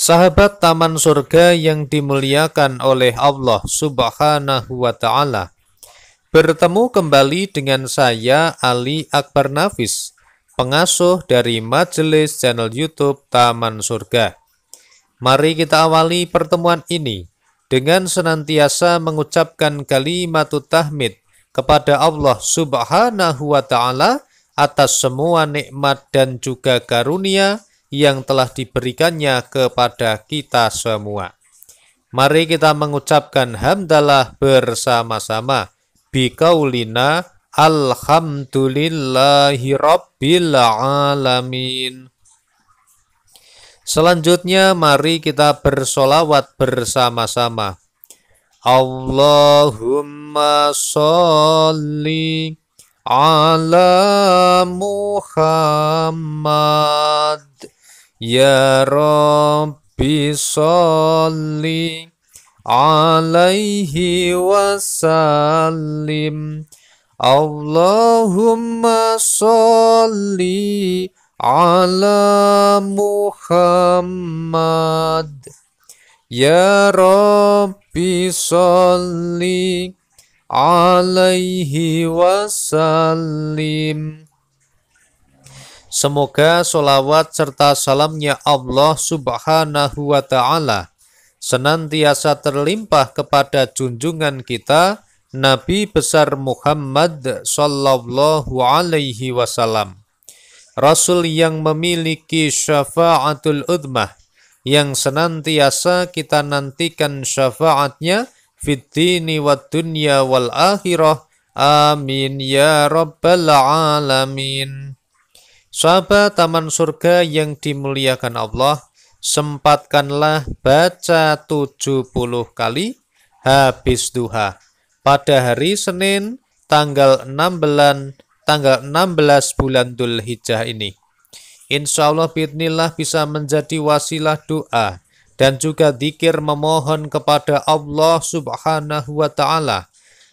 Sahabat taman surga yang dimuliakan oleh Allah Subhanahu wa taala. Bertemu kembali dengan saya Ali Akbar Nafis, pengasuh dari majelis channel YouTube Taman Surga. Mari kita awali pertemuan ini dengan senantiasa mengucapkan kalimat tahmid kepada Allah Subhanahu wa taala atas semua nikmat dan juga karunia yang telah diberikannya kepada kita semua. Mari kita mengucapkan hamdalah bersama-sama. Bikaulina alhamdulillahi rabbil alamin. Selanjutnya mari kita bersolawat bersama-sama. Allahumma sholli ala Muhammad Ya Rabbi salli alaihi wasallim Allahumma salli ala Muhammad Ya Rabbi salli alaihi wasallim Semoga solawat serta salamnya Allah subhanahu wa ta'ala senantiasa terlimpah kepada junjungan kita Nabi besar Muhammad sallallahu alaihi wasallam. Rasul yang memiliki syafaatul udmah yang senantiasa kita nantikan syafaatnya fitni wa dunya wal akhirah. Amin ya rabbal alamin. Sahabat Taman Surga yang dimuliakan Allah, sempatkanlah baca 70 kali habis duha pada hari Senin tanggal 16 tanggal 16 bulan Dhul Hijjah ini. Insya Allah bidnillah bisa menjadi wasilah doa dan juga dikir memohon kepada Allah subhanahu wa ta'ala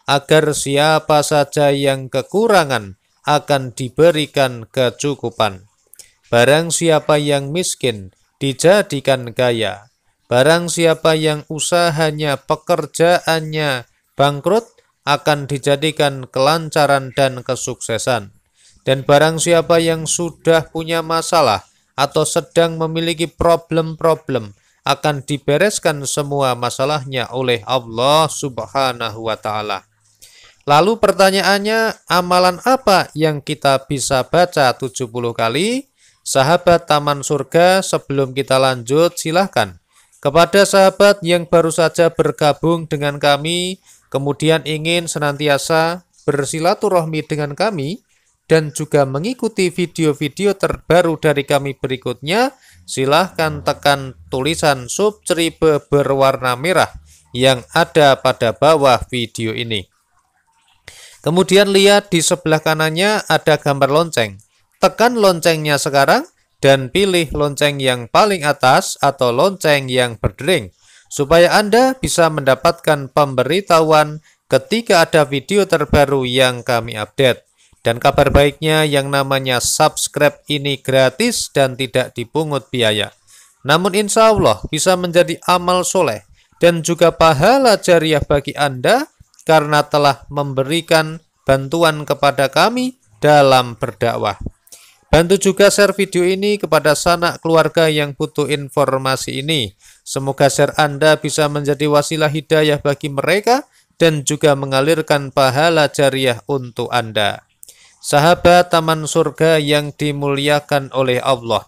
agar siapa saja yang kekurangan akan diberikan kecukupan. Barang siapa yang miskin dijadikan kaya. Barang siapa yang usahanya, pekerjaannya bangkrut akan dijadikan kelancaran dan kesuksesan. Dan barang siapa yang sudah punya masalah atau sedang memiliki problem-problem akan dibereskan semua masalahnya oleh Allah Subhanahu wa taala. Lalu pertanyaannya, amalan apa yang kita bisa baca 70 kali? Sahabat Taman Surga, sebelum kita lanjut, silahkan. Kepada sahabat yang baru saja bergabung dengan kami, kemudian ingin senantiasa bersilaturahmi dengan kami, dan juga mengikuti video-video terbaru dari kami berikutnya, silahkan tekan tulisan subscribe berwarna merah yang ada pada bawah video ini. Kemudian lihat di sebelah kanannya ada gambar lonceng. Tekan loncengnya sekarang dan pilih lonceng yang paling atas atau lonceng yang berdering supaya Anda bisa mendapatkan pemberitahuan ketika ada video terbaru yang kami update. Dan kabar baiknya yang namanya subscribe ini gratis dan tidak dipungut biaya. Namun insya Allah bisa menjadi amal soleh dan juga pahala jariah bagi Anda karena telah memberikan bantuan kepada kami dalam berdakwah. Bantu juga share video ini kepada sanak keluarga yang butuh informasi ini. Semoga share Anda bisa menjadi wasilah hidayah bagi mereka dan juga mengalirkan pahala jariah untuk Anda. Sahabat Taman Surga yang dimuliakan oleh Allah.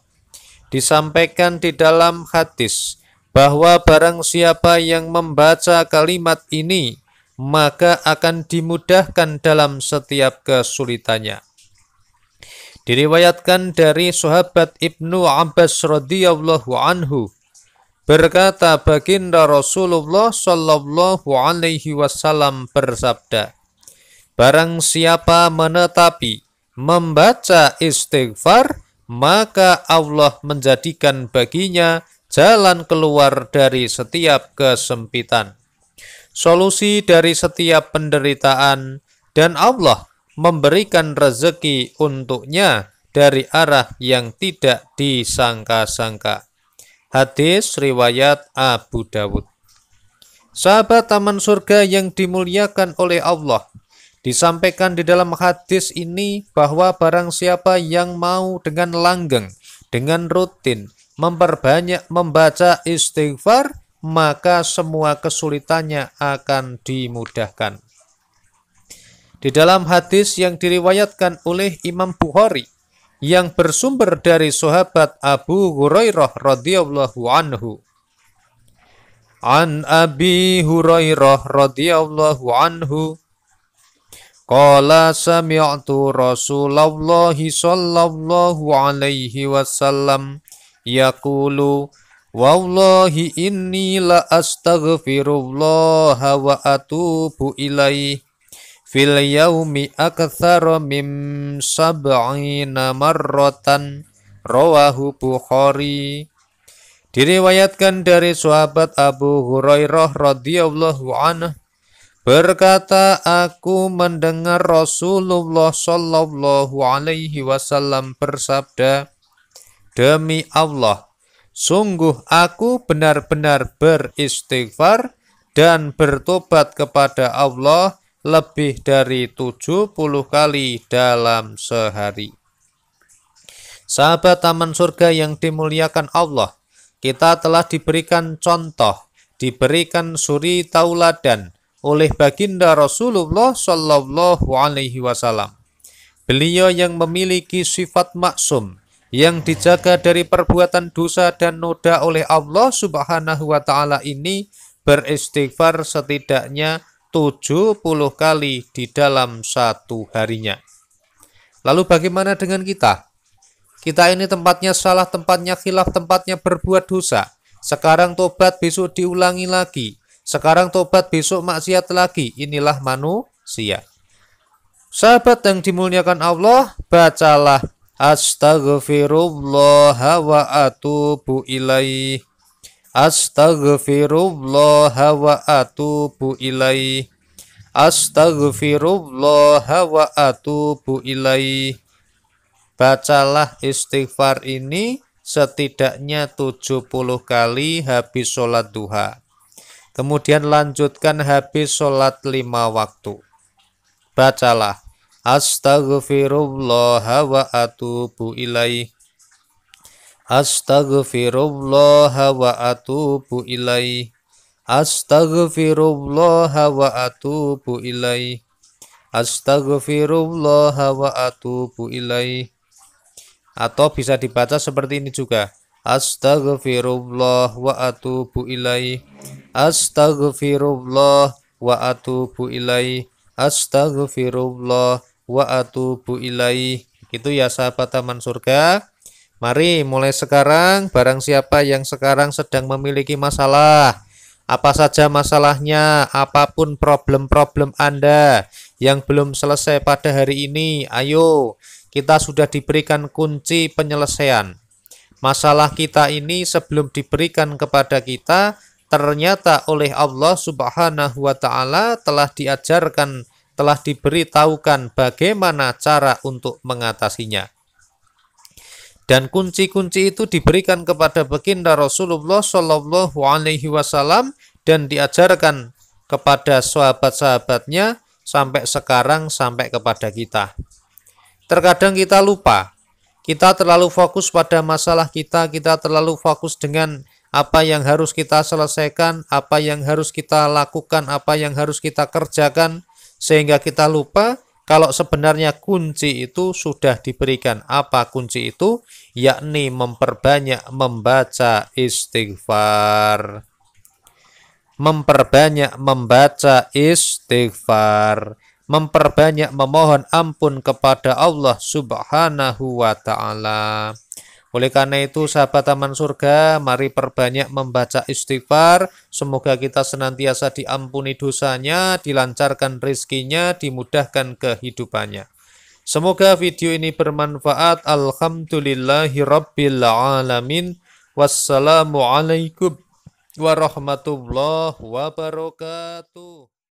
Disampaikan di dalam hadis bahwa barang siapa yang membaca kalimat ini maka akan dimudahkan dalam setiap kesulitannya. Diriwayatkan dari sahabat Ibnu Abbas radhiyallahu anhu berkata baginda Rasulullah shallallahu alaihi wasallam bersabda Barang siapa menetapi membaca istighfar maka Allah menjadikan baginya jalan keluar dari setiap kesempitan solusi dari setiap penderitaan, dan Allah memberikan rezeki untuknya dari arah yang tidak disangka-sangka. Hadis riwayat Abu Dawud. Sahabat taman surga yang dimuliakan oleh Allah, disampaikan di dalam hadis ini bahwa barang siapa yang mau dengan langgeng, dengan rutin, memperbanyak membaca istighfar, maka semua kesulitannya akan dimudahkan. Di dalam hadis yang diriwayatkan oleh Imam Bukhari yang bersumber dari sahabat Abu Hurairah radhiyallahu anhu. An Abi Hurairah radhiyallahu anhu Qala sami'tu Rasulullah sallallahu alaihi wasallam yaqulu Wallahi inni la astaghfirullah wa atubu ilaih fil yaumi akthara mim sab'ina marratan rawahu Bukhari Diriwayatkan dari sahabat Abu Hurairah radhiyallahu anhu berkata aku mendengar Rasulullah sallallahu alaihi wasallam bersabda Demi Allah Sungguh aku benar-benar beristighfar dan bertobat kepada Allah lebih dari 70 kali dalam sehari. Sahabat Taman Surga yang dimuliakan Allah, kita telah diberikan contoh, diberikan suri tauladan oleh baginda Rasulullah Shallallahu Alaihi Wasallam. Beliau yang memiliki sifat maksum, yang dijaga dari perbuatan dosa dan noda oleh Allah Subhanahu wa taala ini beristighfar setidaknya 70 kali di dalam satu harinya. Lalu bagaimana dengan kita? Kita ini tempatnya salah, tempatnya khilaf, tempatnya berbuat dosa. Sekarang tobat, besok diulangi lagi. Sekarang tobat, besok maksiat lagi. Inilah manusia. Sahabat yang dimuliakan Allah, bacalah Astaghfirullah wa atubu ilaih. Astaghfirullah wa atubu ilaih. Astaghfirullah wa atubu ilaih. Bacalah istighfar ini setidaknya 70 kali habis sholat duha. Kemudian lanjutkan habis sholat lima waktu. Bacalah. Astaghfirullah wa atubu ilaih. Astaghfirullah wa atubu ilaih. Astaghfirullah wa atubu ilaih. Astaghfirullah wa atubu ilaih. Atau bisa dibaca seperti ini juga. Astaghfirullah wa atubu ilaih. Astaghfirullah wa atubu ilaih. Astaghfirullah wa atubu ilaih. Itu ya sahabat taman surga. Mari mulai sekarang barang siapa yang sekarang sedang memiliki masalah apa saja masalahnya, apapun problem-problem Anda yang belum selesai pada hari ini, ayo kita sudah diberikan kunci penyelesaian. Masalah kita ini sebelum diberikan kepada kita, ternyata oleh Allah Subhanahu wa taala telah diajarkan telah diberitahukan bagaimana cara untuk mengatasinya. Dan kunci-kunci itu diberikan kepada baginda Rasulullah Shallallahu Alaihi Wasallam dan diajarkan kepada sahabat-sahabatnya sampai sekarang sampai kepada kita. Terkadang kita lupa, kita terlalu fokus pada masalah kita, kita terlalu fokus dengan apa yang harus kita selesaikan, apa yang harus kita lakukan, apa yang harus kita kerjakan, sehingga kita lupa kalau sebenarnya kunci itu sudah diberikan. Apa kunci itu? Yakni memperbanyak membaca istighfar. Memperbanyak membaca istighfar. Memperbanyak memohon ampun kepada Allah subhanahu wa ta'ala oleh karena itu, sahabat Taman Surga, mari perbanyak membaca istighfar. Semoga kita senantiasa diampuni dosanya, dilancarkan rezekinya, dimudahkan kehidupannya. Semoga video ini bermanfaat. Alhamdulillahirrabbilalamin. Wassalamualaikum warahmatullahi wabarakatuh.